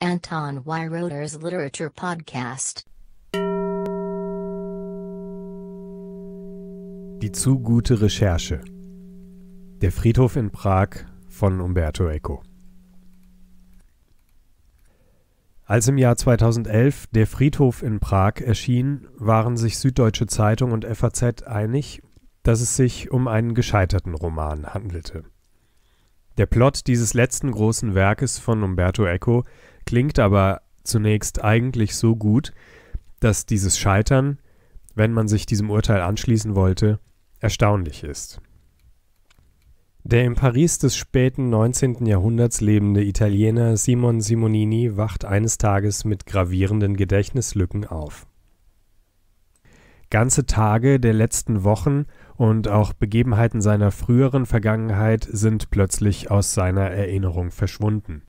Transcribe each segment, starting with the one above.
Anton Weiroder's Literature Podcast. Die zu gute Recherche. Der Friedhof in Prag von Umberto Eco. Als im Jahr 2011 der Friedhof in Prag erschien, waren sich Süddeutsche Zeitung und FAZ einig, dass es sich um einen gescheiterten Roman handelte. Der Plot dieses letzten großen Werkes von Umberto Eco klingt aber zunächst eigentlich so gut, dass dieses Scheitern, wenn man sich diesem Urteil anschließen wollte, erstaunlich ist. Der im Paris des späten 19. Jahrhunderts lebende Italiener Simon Simonini wacht eines Tages mit gravierenden Gedächtnislücken auf ganze Tage der letzten Wochen und auch Begebenheiten seiner früheren Vergangenheit sind plötzlich aus seiner Erinnerung verschwunden.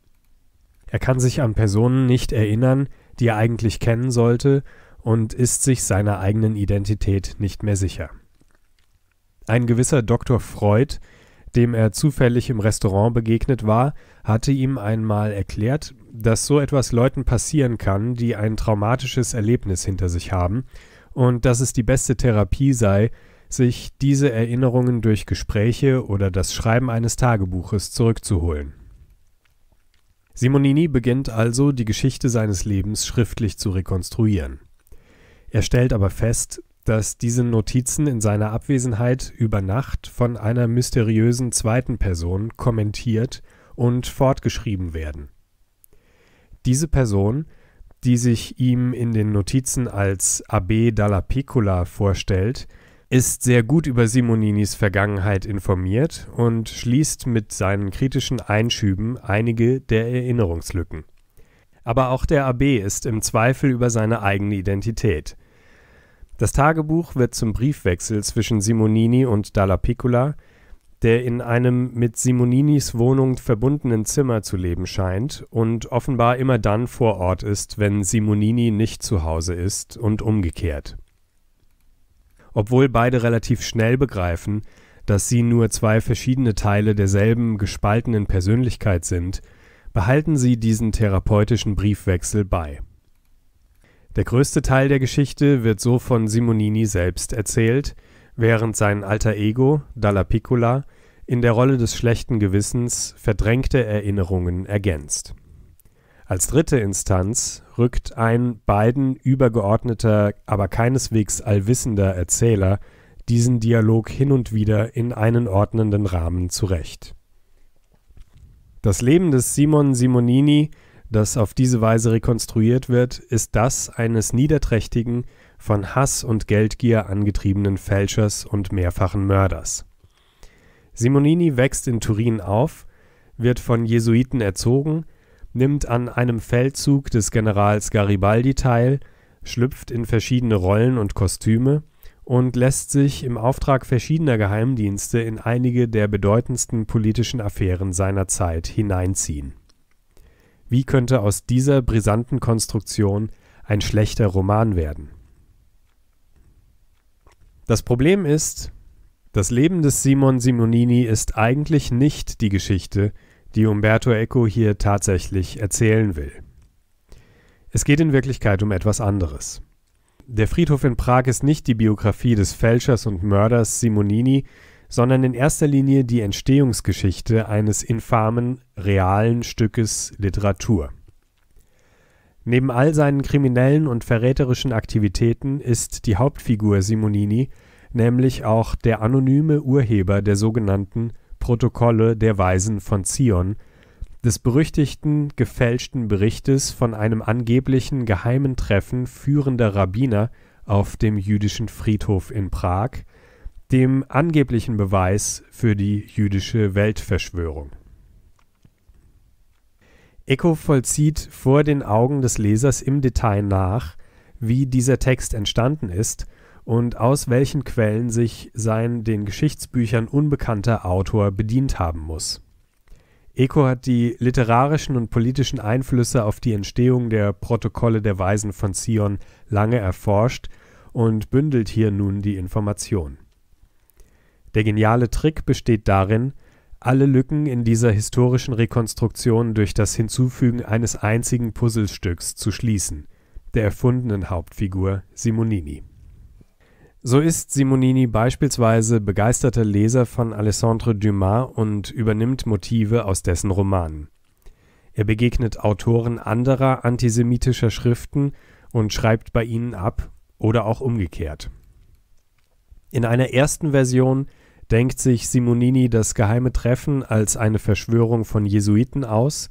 Er kann sich an Personen nicht erinnern, die er eigentlich kennen sollte, und ist sich seiner eigenen Identität nicht mehr sicher. Ein gewisser Dr. Freud, dem er zufällig im Restaurant begegnet war, hatte ihm einmal erklärt, dass so etwas Leuten passieren kann, die ein traumatisches Erlebnis hinter sich haben und dass es die beste Therapie sei, sich diese Erinnerungen durch Gespräche oder das Schreiben eines Tagebuches zurückzuholen. Simonini beginnt also, die Geschichte seines Lebens schriftlich zu rekonstruieren. Er stellt aber fest, dass diese Notizen in seiner Abwesenheit über Nacht von einer mysteriösen zweiten Person kommentiert und fortgeschrieben werden. Diese Person die sich ihm in den Notizen als Abbé dalla Piccola vorstellt, ist sehr gut über Simoninis Vergangenheit informiert und schließt mit seinen kritischen Einschüben einige der Erinnerungslücken. Aber auch der Abbé ist im Zweifel über seine eigene Identität. Das Tagebuch wird zum Briefwechsel zwischen Simonini und Dalla Piccola, der in einem mit Simoninis Wohnung verbundenen Zimmer zu leben scheint und offenbar immer dann vor Ort ist, wenn Simonini nicht zu Hause ist und umgekehrt. Obwohl beide relativ schnell begreifen, dass sie nur zwei verschiedene Teile derselben gespaltenen Persönlichkeit sind, behalten sie diesen therapeutischen Briefwechsel bei. Der größte Teil der Geschichte wird so von Simonini selbst erzählt, während sein alter Ego, Dalla Piccola, in der Rolle des schlechten Gewissens verdrängte Erinnerungen ergänzt. Als dritte Instanz rückt ein beiden übergeordneter, aber keineswegs allwissender Erzähler diesen Dialog hin und wieder in einen ordnenden Rahmen zurecht. Das Leben des Simon Simonini das auf diese Weise rekonstruiert wird, ist das eines niederträchtigen, von Hass und Geldgier angetriebenen Fälschers und mehrfachen Mörders. Simonini wächst in Turin auf, wird von Jesuiten erzogen, nimmt an einem Feldzug des Generals Garibaldi teil, schlüpft in verschiedene Rollen und Kostüme und lässt sich im Auftrag verschiedener Geheimdienste in einige der bedeutendsten politischen Affären seiner Zeit hineinziehen. Wie könnte aus dieser brisanten Konstruktion ein schlechter Roman werden? Das Problem ist, das Leben des Simon Simonini ist eigentlich nicht die Geschichte, die Umberto Eco hier tatsächlich erzählen will. Es geht in Wirklichkeit um etwas anderes. Der Friedhof in Prag ist nicht die Biografie des Fälschers und Mörders Simonini, sondern in erster Linie die Entstehungsgeschichte eines infamen, realen Stückes Literatur. Neben all seinen kriminellen und verräterischen Aktivitäten ist die Hauptfigur Simonini nämlich auch der anonyme Urheber der sogenannten Protokolle der Weisen von Zion, des berüchtigten, gefälschten Berichtes von einem angeblichen geheimen Treffen führender Rabbiner auf dem jüdischen Friedhof in Prag, dem angeblichen Beweis für die jüdische Weltverschwörung. Eco vollzieht vor den Augen des Lesers im Detail nach, wie dieser Text entstanden ist und aus welchen Quellen sich sein den Geschichtsbüchern unbekannter Autor bedient haben muss. Eco hat die literarischen und politischen Einflüsse auf die Entstehung der Protokolle der Weisen von Zion lange erforscht und bündelt hier nun die Informationen. Der geniale Trick besteht darin, alle Lücken in dieser historischen Rekonstruktion durch das Hinzufügen eines einzigen Puzzlestücks zu schließen, der erfundenen Hauptfigur Simonini. So ist Simonini beispielsweise begeisterter Leser von Alessandre Dumas und übernimmt Motive aus dessen Romanen. Er begegnet Autoren anderer antisemitischer Schriften und schreibt bei ihnen ab oder auch umgekehrt. In einer ersten Version denkt sich Simonini das geheime Treffen als eine Verschwörung von Jesuiten aus,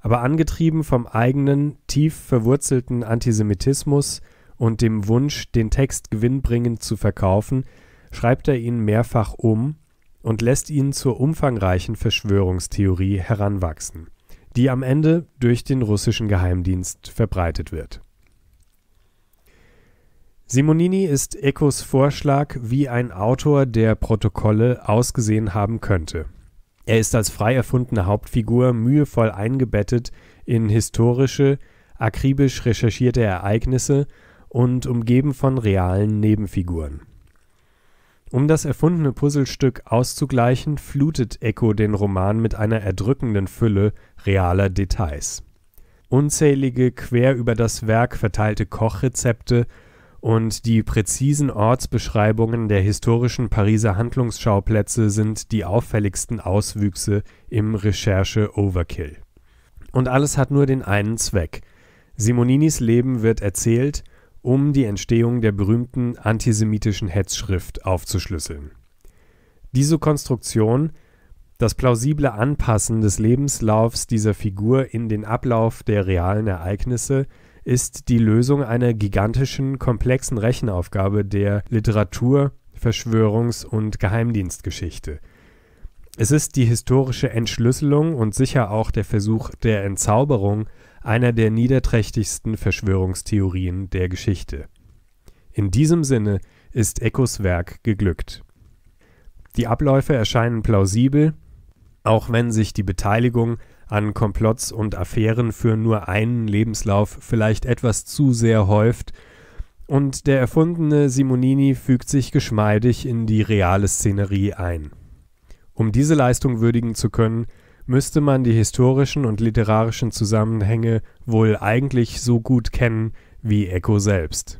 aber angetrieben vom eigenen, tief verwurzelten Antisemitismus und dem Wunsch, den Text gewinnbringend zu verkaufen, schreibt er ihn mehrfach um und lässt ihn zur umfangreichen Verschwörungstheorie heranwachsen, die am Ende durch den russischen Geheimdienst verbreitet wird Simonini ist Ecos Vorschlag, wie ein Autor der Protokolle ausgesehen haben könnte. Er ist als frei erfundene Hauptfigur mühevoll eingebettet in historische, akribisch recherchierte Ereignisse und umgeben von realen Nebenfiguren. Um das erfundene Puzzlestück auszugleichen, flutet Eco den Roman mit einer erdrückenden Fülle realer Details. Unzählige quer über das Werk verteilte Kochrezepte und die präzisen Ortsbeschreibungen der historischen Pariser Handlungsschauplätze sind die auffälligsten Auswüchse im Recherche-Overkill. Und alles hat nur den einen Zweck. Simoninis Leben wird erzählt, um die Entstehung der berühmten antisemitischen Hetzschrift aufzuschlüsseln. Diese Konstruktion, das plausible Anpassen des Lebenslaufs dieser Figur in den Ablauf der realen Ereignisse, ist die Lösung einer gigantischen, komplexen Rechenaufgabe der Literatur, Verschwörungs- und Geheimdienstgeschichte. Es ist die historische Entschlüsselung und sicher auch der Versuch der Entzauberung einer der niederträchtigsten Verschwörungstheorien der Geschichte. In diesem Sinne ist Eckos Werk geglückt. Die Abläufe erscheinen plausibel, auch wenn sich die Beteiligung an Komplotts und Affären für nur einen Lebenslauf vielleicht etwas zu sehr häuft, und der erfundene Simonini fügt sich geschmeidig in die reale Szenerie ein. Um diese Leistung würdigen zu können, müsste man die historischen und literarischen Zusammenhänge wohl eigentlich so gut kennen wie Eco selbst.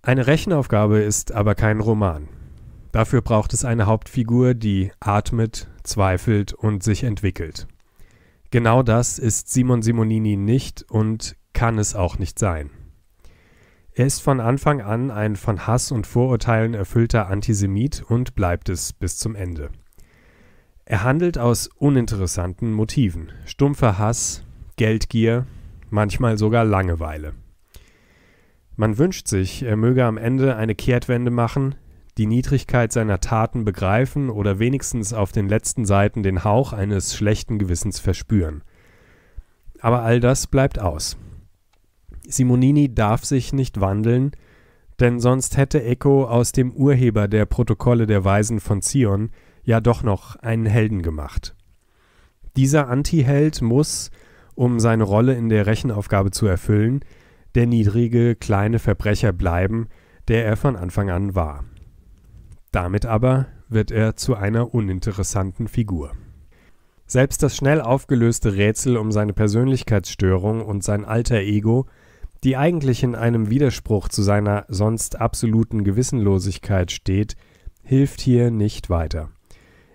Eine Rechenaufgabe ist aber kein Roman. Dafür braucht es eine Hauptfigur, die atmet, zweifelt und sich entwickelt. Genau das ist Simon Simonini nicht und kann es auch nicht sein. Er ist von Anfang an ein von Hass und Vorurteilen erfüllter Antisemit und bleibt es bis zum Ende. Er handelt aus uninteressanten Motiven, stumpfer Hass, Geldgier, manchmal sogar Langeweile. Man wünscht sich, er möge am Ende eine Kehrtwende machen, die Niedrigkeit seiner Taten begreifen oder wenigstens auf den letzten Seiten den Hauch eines schlechten Gewissens verspüren. Aber all das bleibt aus. Simonini darf sich nicht wandeln, denn sonst hätte Eco aus dem Urheber der Protokolle der Weisen von Zion ja doch noch einen Helden gemacht. Dieser Antiheld muss, um seine Rolle in der Rechenaufgabe zu erfüllen, der niedrige, kleine Verbrecher bleiben, der er von Anfang an war. Damit aber wird er zu einer uninteressanten Figur. Selbst das schnell aufgelöste Rätsel um seine Persönlichkeitsstörung und sein alter Ego, die eigentlich in einem Widerspruch zu seiner sonst absoluten Gewissenlosigkeit steht, hilft hier nicht weiter.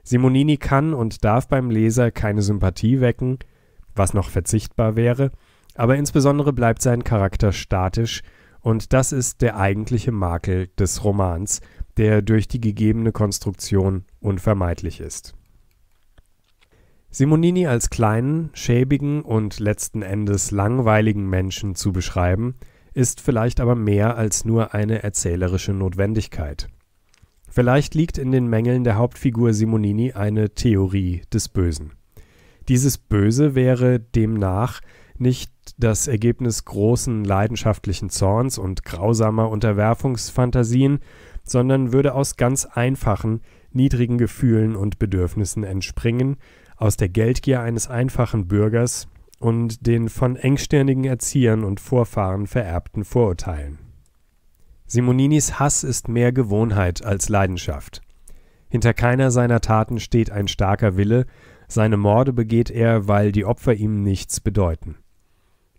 Simonini kann und darf beim Leser keine Sympathie wecken, was noch verzichtbar wäre, aber insbesondere bleibt sein Charakter statisch, und das ist der eigentliche Makel des Romans, der durch die gegebene Konstruktion unvermeidlich ist. Simonini als kleinen, schäbigen und letzten Endes langweiligen Menschen zu beschreiben, ist vielleicht aber mehr als nur eine erzählerische Notwendigkeit. Vielleicht liegt in den Mängeln der Hauptfigur Simonini eine Theorie des Bösen. Dieses Böse wäre demnach nicht das Ergebnis großen leidenschaftlichen Zorns und grausamer Unterwerfungsfantasien, sondern würde aus ganz einfachen, niedrigen Gefühlen und Bedürfnissen entspringen, aus der Geldgier eines einfachen Bürgers und den von engstirnigen Erziehern und Vorfahren vererbten Vorurteilen. Simoninis Hass ist mehr Gewohnheit als Leidenschaft. Hinter keiner seiner Taten steht ein starker Wille, seine Morde begeht er, weil die Opfer ihm nichts bedeuten.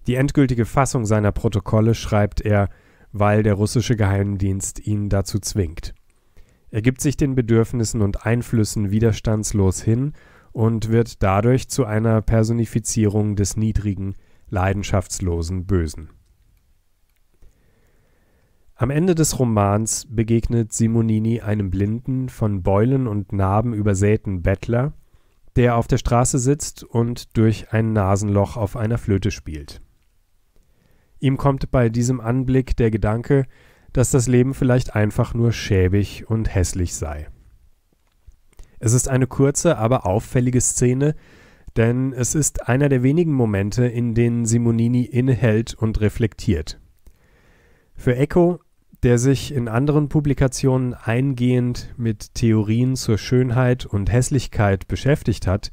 Die endgültige Fassung seiner Protokolle schreibt er weil der russische Geheimdienst ihn dazu zwingt. Er gibt sich den Bedürfnissen und Einflüssen widerstandslos hin und wird dadurch zu einer Personifizierung des niedrigen, leidenschaftslosen Bösen. Am Ende des Romans begegnet Simonini einem blinden, von Beulen und Narben übersäten Bettler, der auf der Straße sitzt und durch ein Nasenloch auf einer Flöte spielt. Ihm kommt bei diesem Anblick der Gedanke, dass das Leben vielleicht einfach nur schäbig und hässlich sei. Es ist eine kurze, aber auffällige Szene, denn es ist einer der wenigen Momente, in denen Simonini innehält und reflektiert. Für Eco, der sich in anderen Publikationen eingehend mit Theorien zur Schönheit und Hässlichkeit beschäftigt hat,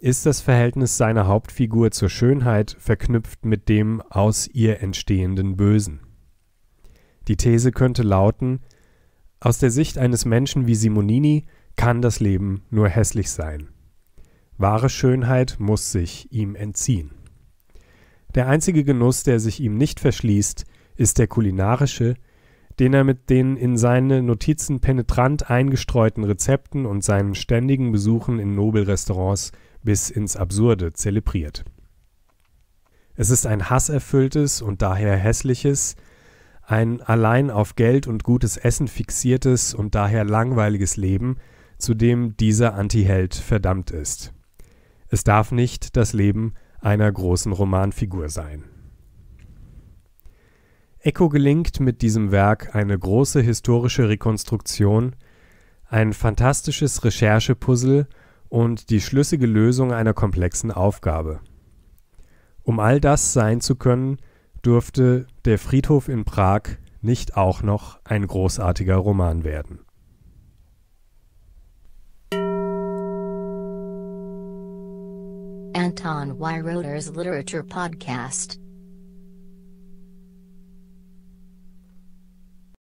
ist das Verhältnis seiner Hauptfigur zur Schönheit verknüpft mit dem aus ihr entstehenden Bösen. Die These könnte lauten, aus der Sicht eines Menschen wie Simonini kann das Leben nur hässlich sein. Wahre Schönheit muss sich ihm entziehen. Der einzige Genuss, der sich ihm nicht verschließt, ist der kulinarische, den er mit den in seine Notizen penetrant eingestreuten Rezepten und seinen ständigen Besuchen in Nobelrestaurants bis ins Absurde zelebriert. Es ist ein hasserfülltes und daher hässliches, ein allein auf Geld und gutes Essen fixiertes und daher langweiliges Leben, zu dem dieser Antiheld verdammt ist. Es darf nicht das Leben einer großen Romanfigur sein. Echo gelingt mit diesem Werk eine große historische Rekonstruktion, ein fantastisches Recherchepuzzle und die schlüssige Lösung einer komplexen Aufgabe. Um all das sein zu können, durfte der Friedhof in Prag nicht auch noch ein großartiger Roman werden. Anton Weiroder's Literature Podcast